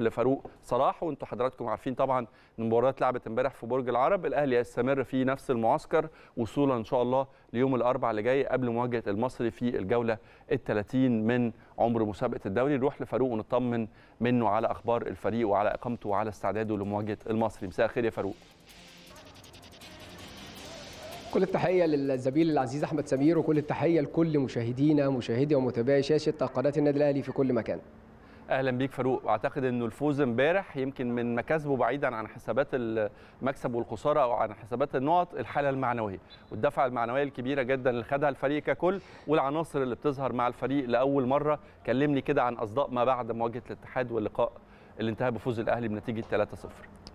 لفاروق صلاح وانتم حضراتكم عارفين طبعا المباريات المباراه لعبت امبارح في برج العرب الاهلي هيستمر في نفس المعسكر وصولا ان شاء الله ليوم الاربعاء اللي جاي قبل مواجهه المصري في الجوله ال 30 من عمر مسابقه الدوري نروح لفاروق ونطمن منه على اخبار الفريق وعلى اقامته وعلى استعداده لمواجهه المصري مساء الخير يا فاروق كل التحيه للزميل العزيز احمد سمير وكل التحيه لكل مشاهدينا مشاهدي ومتابعي شاشه قناه النادي الاهلي في كل مكان اهلا بيك فاروق واعتقد انه الفوز امبارح يمكن من مكاسبه بعيدا عن حسابات المكسب والخساره او عن حسابات النقط الحاله المعنويه والدفعه المعنويه الكبيره جدا اللي خدها الفريق ككل والعناصر اللي بتظهر مع الفريق لاول مره كلمني كده عن اصداء ما بعد مواجهه الاتحاد واللقاء اللي انتهى بفوز الاهلي بنتيجه 3-0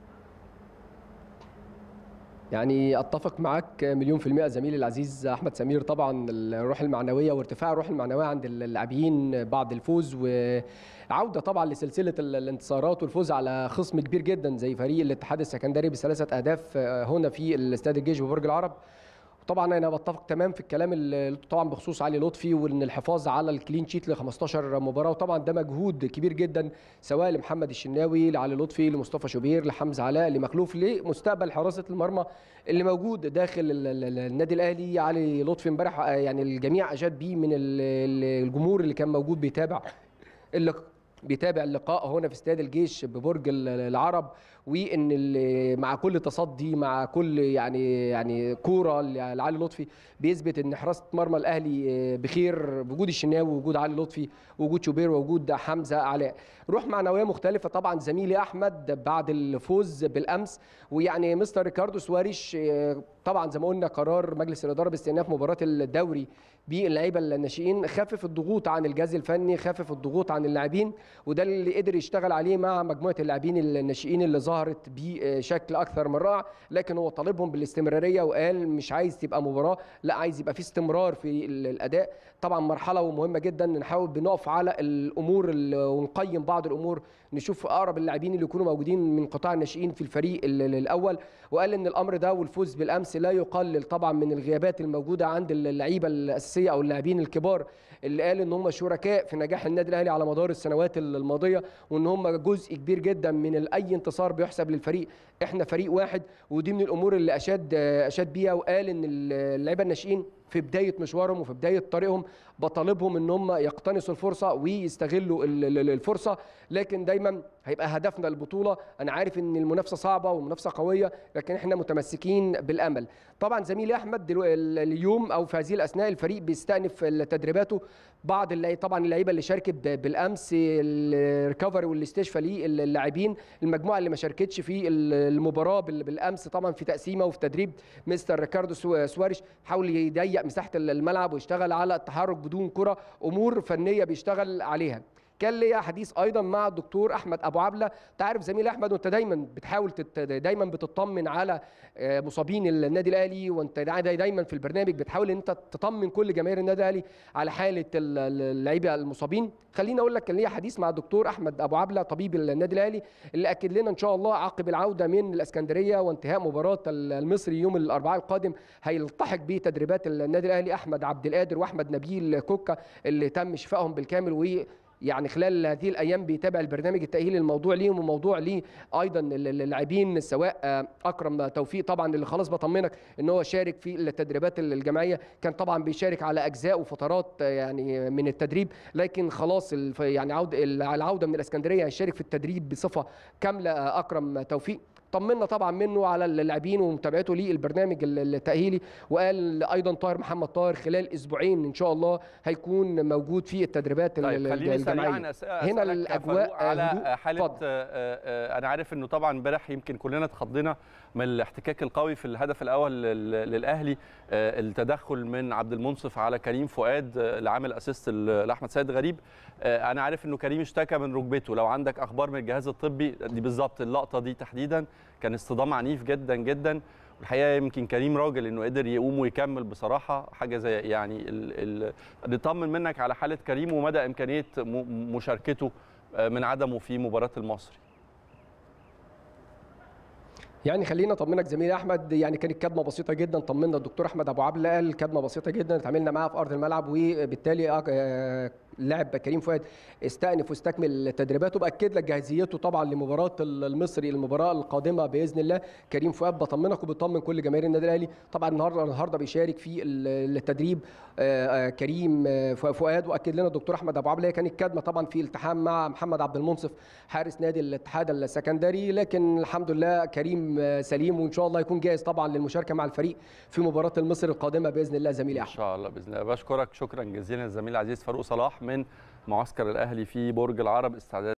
يعني اتفق معاك مليون في المئه زميلي العزيز احمد سمير طبعا الروح المعنويه وارتفاع الروح المعنويه عند اللاعبين بعد الفوز وعوده طبعا لسلسله الانتصارات والفوز على خصم كبير جدا زي فريق الاتحاد السكندري بثلاثه اهداف آه، هنا في الاستاد الجيش ببرج العرب طبعا انا بتفق تمام في الكلام اللي طبعا بخصوص علي لطفي وان الحفاظ على الكلين شيت ل 15 مباراه وطبعا ده مجهود كبير جدا سواء لمحمد الشناوي لعلي لطفي لمصطفى شوبير لحمزه علاء لمخلوف لمستقبل حراسه المرمى اللي موجود داخل النادي الاهلي علي لطفي امبارح آه، يعني الجميع اجاد بيه من الجمهور اللي كان موجود بيتابع اللقاء بيتابع اللقاء هنا في استاد الجيش ببرج العرب وان مع كل تصدي مع كل يعني يعني كوره لعلي لطفي بيثبت ان حراسه مرمى الاهلي آه، بخير بوجود الشناوي ووجود علي لطفي وجود شوبير ووجود حمزه علاء روح معنويه مختلفه طبعا زميلي احمد بعد الفوز بالامس ويعني مستر ريكاردو سواريش آه، طبعا زي ما قلنا قرار مجلس الاداره باستئناف مباراه الدوري باللعيبه الناشئين خفف الضغوط عن الجهاز الفني خفف الضغوط عن اللاعبين وده اللي قدر يشتغل عليه مع مجموعه اللاعبين الناشئين اللي ظهرت بشكل اكثر من رائع لكن هو طالبهم بالاستمراريه وقال مش عايز تبقى مباراه لا عايز يبقى في استمرار في الاداء طبعا مرحله ومهمه جدا نحاول بنقف على الامور ونقيم بعض الامور نشوف اقرب اللاعبين اللي يكونوا موجودين من قطاع الناشئين في الفريق الاول وقال ان الامر ده والفوز بالامس لا يقلل طبعا من الغيابات الموجوده عند اللعيبه الاساسيه او اللاعبين الكبار اللي قال ان هم شركاء في نجاح النادي الاهلي على مدار السنوات الماضيه وان هم جزء كبير جدا من اي انتصار بيحسب للفريق احنا فريق واحد ودي من الامور اللي اشاد اشاد بيها وقال ان اللعيبه الناشئين في بدايه مشوارهم وفي بدايه طريقهم بطالبهم ان هم يقتنصوا الفرصه ويستغلوا الفرصه لكن دايما هيبقى هدفنا البطوله انا عارف ان المنافسه صعبه والمنافسه قويه لكن احنا متمسكين بالامل طبعا زميلي احمد اليوم او في هذه الاثناء الفريق بيستأنف تدريباته بعض اللي طبعا اللعيبه اللي شاركت بالامس الريكفري والاستشفاء للاعبين المجموعه اللي ما شاركتش في المباراه بالامس طبعا في تقسيمه وفي تدريب مستر ريكاردو سواريش حاول يضيق مساحه الملعب ويشتغل على التحرك بدون كره امور فنيه بيشتغل عليها كان ليا حديث ايضا مع الدكتور احمد ابو عبله تعرف زميل احمد وانت دايما بتحاول تت... دايما بتطمن على آه، مصابين النادي الاهلي وانت دايما في البرنامج بتحاول ان انت تطمن كل جماهير النادي الاهلي على حاله اللعيبه المصابين خليني اقول لك كان ليا حديث مع الدكتور احمد ابو عبله طبيب النادي الاهلي اللي اكد لنا ان شاء الله عقب العوده من الاسكندريه وانتهاء مباراه المصري يوم الاربعاء القادم هيلتحق بتدريبات النادي الاهلي احمد عبد القادر واحمد نبيل كوكا اللي تم شفائهم بالكامل و يعني خلال هذه الايام بيتابع البرنامج التاهيلي الموضوع ليهم وموضوع ليه ايضا اللاعبين سواء اكرم توفيق طبعا اللي خلاص بطمنك ان هو شارك في التدريبات الجماعيه كان طبعا بيشارك على اجزاء وفترات يعني من التدريب لكن خلاص يعني عود العوده من الاسكندريه هيشارك في التدريب بصفه كامله اكرم توفيق طمنا طبعا منه على اللاعبين ومتابعته للبرنامج التاهيلي وقال ايضا طاهر محمد طاهر خلال اسبوعين ان شاء الله هيكون موجود في التدريبات طيب الجماعيه هنا الاجواء على حاله آه، آه، فضل. انا عارف انه طبعا امبارح يمكن كلنا اتخضينا من الاحتكاك القوي في الهدف الاول للاهلي آه، التدخل من عبد المنصف على كريم فؤاد اللي عامل اسيست لاحمد سيد غريب انا عارف انه كريم اشتكى من ركبته لو عندك اخبار من الجهاز الطبي دي بالظبط اللقطه دي تحديدا كان اصطدام عنيف جدا جدا والحقيقه يمكن كريم راجل انه قدر يقوم ويكمل بصراحه حاجه زي يعني نطمن منك على حاله كريم ومدى امكانيه مشاركته آه، من عدمه في مباراه المصري يعني خلينا اطمنك زميلي احمد يعني كانت كدمه بسيطه جدا طمنا الدكتور احمد ابو عبله قال كدمه بسيطه جدا اتعاملنا معاها في ارض الملعب وبالتالي اللاعب كريم فؤاد استأنف واستكمل تدريباته باكد لك جاهزيته طبعا لمباراه المصري المباراه القادمه باذن الله كريم فؤاد بطمنك وبطمن كل جماهير النادي الاهلي طبعا النهارده النهارده بيشارك في التدريب آه، آه، كريم آه، فؤاد واكد لنا الدكتور احمد ابو عبله كانت كادمه طبعا في التحام مع محمد عبد المنصف حارس نادي الاتحاد السكندري لكن الحمد لله كريم سليم وان شاء الله يكون جاهز طبعا للمشاركه مع الفريق في مباراه المصري القادمه باذن الله زميلي احمد ان شاء الله باذن الله بشكرك شكرا جزيلا زميلي العزيز فاروق صلاح من معسكر الاهلي في برج العرب استعداد